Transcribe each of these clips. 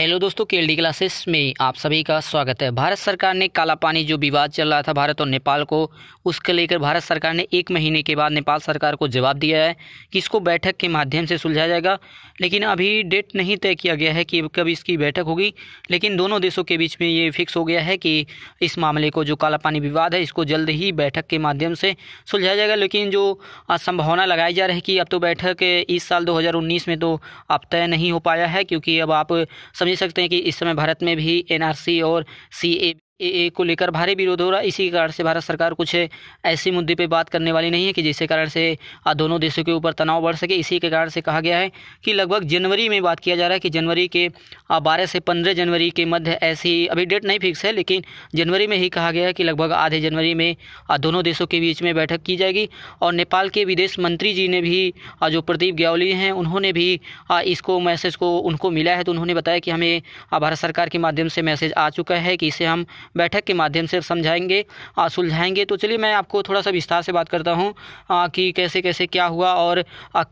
hello दोस्तों D classes में आप सभी का स्वागत है भारत सरकार ने काला पानी जो विवाद चल रहा था भारत और नेपाल को उसके लेकर भारत सरकार ने एक महीने के बाद नेपाल सरकार को जवाब दिया है कि इसको बैठक के माध्यम से सुलझाया जाएगा लेकिन अभी डेट नहीं तय किया गया है कि कब इसकी बैठक होगी लेकिन दोनों देशों के बीच में ये फिक्स हो गया है कि इस मामले को जो काला पानी विवाद है इसको जल्द ही बैठक के माध्यम से सुलझाया जाएगा लेकिन जो संभावना लगाई जा रही है कि अब तो बैठक इस साल दो में तो अब तय नहीं हो पाया है क्योंकि अब आप समझ सकते हैं कि इस समय भारत में भी एनआरसी और सी ए को लेकर भारी विरोध हो रहा है इसी कारण से भारत सरकार कुछ ऐसे मुद्दे पे बात करने वाली नहीं है कि जिसके कारण से दोनों देशों के ऊपर तनाव बढ़ सके इसी के कारण से कहा गया है कि लगभग जनवरी में बात किया जा रहा है कि जनवरी के बारह से पंद्रह जनवरी के मध्य ऐसी अभी डेट नहीं फिक्स है लेकिन जनवरी में ही कहा गया है कि लगभग आधे जनवरी में दोनों देशों के बीच में बैठक की जाएगी और नेपाल के विदेश मंत्री जी ने भी जो प्रदीप ग्यावली हैं उन्होंने भी इसको मैसेज को उनको मिला है तो उन्होंने बताया कि हमें भारत सरकार के माध्यम से मैसेज आ चुका है कि इसे हम बैठक के माध्यम से समझाएंगे सुलझाएंगे तो चलिए मैं आपको थोड़ा सा विस्तार से बात करता हूँ कि कैसे कैसे क्या हुआ और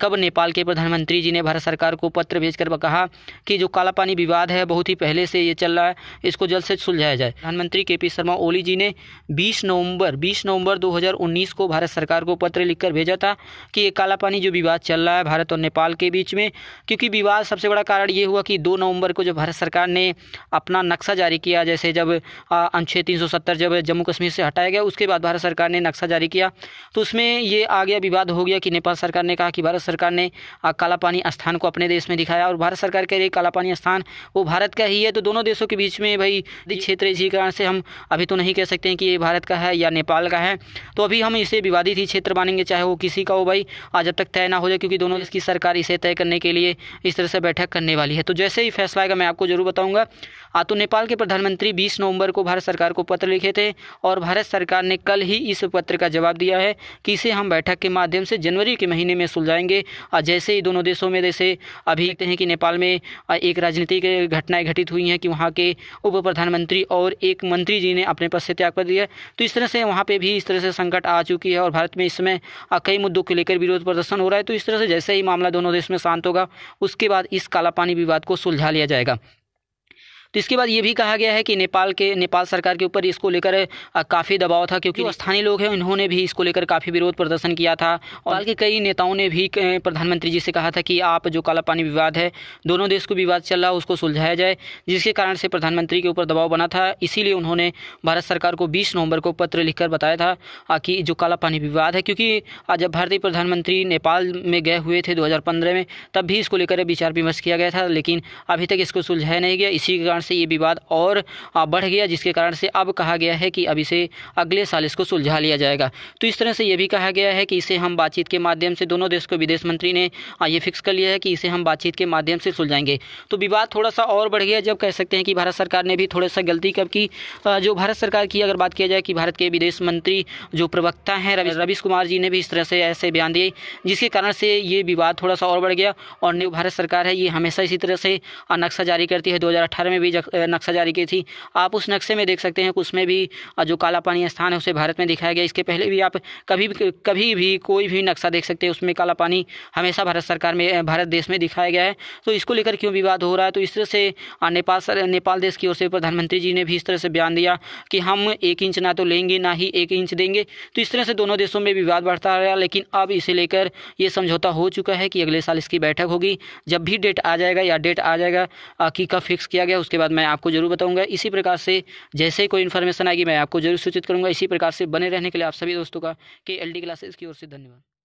कब नेपाल के प्रधानमंत्री जी ने भारत सरकार को पत्र भेजकर कहा कि जो काला पानी विवाद है बहुत ही पहले से ये चल रहा है इसको जल्द से सुलझाया जाए प्रधानमंत्री के पी शर्मा ओली जी ने 20 नवंबर 20 नवंबर 2019 को भारत सरकार को पत्र लिखकर भेजा था कि ये काला पानी जो विवाद चल रहा है भारत और नेपाल के बीच में क्योंकि विवाद सबसे बड़ा कारण ये हुआ कि दो नवंबर को जब भारत सरकार ने अपना नक्शा जारी किया जैसे जब अनुच्छेद सत्तर जब जम्मू कश्मीर से हटाया गया उसके बाद भारत सरकार ने नक्शा जारी किया तो उसमें ये आ गया विवाद हो गया कि नेपाल सरकार ने कहा कि भारत सरकार ने कालापानी स्थान को अपने देश में दिखाया और भारत सरकार कह रही कालापानी स्थान वो भारत का ही है तो दोनों देशों के बीच में भाई क्षेत्र इसी कारण से हम अभी तो नहीं कह सकते हैं कि ये भारत का है या नेपाल का है तो अभी हम इसे विवादित ही क्षेत्र मानेंगे चाहे वो किसी का हो भाई अब तक तय ना हो जाए क्योंकि दोनों देश की सरकार इसे तय करने के लिए इस तरह से बैठक करने वाली है तो जैसे ही फैसला आएगा मैं आपको जरूर बताऊंगा तो नेपाल के प्रधानमंत्री बीस नवंबर को भारत भारत सरकार को पत्र लिखे थे और भारत सरकार ने कल ही इस पत्र का जवाब दिया है कि इसे हम बैठक के माध्यम से जनवरी के महीने में सुलझाएंगे और जैसे ही दोनों देशों में जैसे अभी देखते हैं कि नेपाल में एक राजनीतिक घटनाएं घटित हुई हैं कि वहाँ के उप प्रधानमंत्री और एक मंत्री जी ने अपने पद से त्याग कर दिया तो इस तरह से वहाँ पर भी इस तरह से संकट आ चुकी है और भारत में इस समय कई मुद्दों को लेकर विरोध प्रदर्शन हो रहा है तो इस तरह से जैसे ही मामला दोनों देश में शांत होगा उसके बाद इस काला पानी विवाद को सुलझा लिया जाएगा तो इसके बाद ये भी कहा गया है कि नेपाल के नेपाल सरकार के ऊपर इसको लेकर काफ़ी दबाव था क्योंकि स्थानीय लोग हैं उन्होंने भी इसको लेकर काफ़ी विरोध प्रदर्शन किया था और के कई नेताओं ने भी प्रधानमंत्री जी से कहा था कि आप जो काला पानी विवाद है दोनों देश को विवाद चल रहा उसको सुलझाया जाए जिसके कारण से प्रधानमंत्री के ऊपर दबाव बना था इसीलिए उन्होंने भारत सरकार को बीस नवंबर को पत्र लिखकर बताया था कि जो काला पानी विवाद है क्योंकि जब भारतीय प्रधानमंत्री नेपाल में गए हुए थे दो में तब भी इसको लेकर विचार विमर्श किया गया था लेकिन अभी तक इसको सुलझाया नहीं गया इसी के कारण कारण से ये विवाद और बढ़ गया जिसके कारण से अब कहा गया है कि अब इसे अगले साल इसको सुलझा लिया जाएगा तो इस तरह से ये भी कहा गया है कि इसे हम बातचीत के माध्यम से दोनों देश को विदेश मंत्री ने ये फिक्स कर लिया है कि इसे हम बातचीत के माध्यम से सुलझाएंगे तो विवाद थोड़ा सा और बढ़ गया जब कह सकते हैं कि भारत सरकार ने भी थोड़ा सा गलती कब की जो भारत सरकार की अगर बात किया जाए कि भारत के विदेश मंत्री जो प्रवक्ता हैं रवीश कुमार जी ने भी इस तरह से ऐसे बयान दिए जिसके कारण से ये विवाद थोड़ा सा और बढ़ गया और भारत सरकार है ये हमेशा इसी तरह से नक्शा जारी करती है दो में भी नक्शा जारी की थी आप उस नक्शे में देख सकते हैं कि उसमें भी जो काला पानी स्थान है उसे भारत में दिखाया गया इसके पहले भी आप कभी कभी भी कोई भी नक्शा देख सकते हैं उसमें काला पानी हमेशा भारत सरकार में भारत देश में दिखाया गया है तो इसको लेकर क्यों विवाद हो रहा है तो इस तरह से नेपाल सर नेपाल देश की ओर से प्रधानमंत्री जी ने भी इस तरह से बयान दिया कि हम एक इंच ना तो लेंगे ना ही एक इंच देंगे तो इस तरह से दोनों देशों में विवाद बढ़ता रहा लेकिन अब इसे लेकर यह समझौता हो चुका है कि अगले साल इसकी बैठक होगी जब भी डेट आ जाएगा या डेट आ जाएगा कि कब फिक्स किया गया उसके उसके बाद मैं आपको जरूर बताऊंगा इसी प्रकार से जैसे कोई इन्फॉर्मेशन आएगी मैं आपको जरूर सूचित करूंगा इसी प्रकार से बने रहने के लिए आप सभी दोस्तों का कि एलडी क्लासेस की ओर से धन्यवाद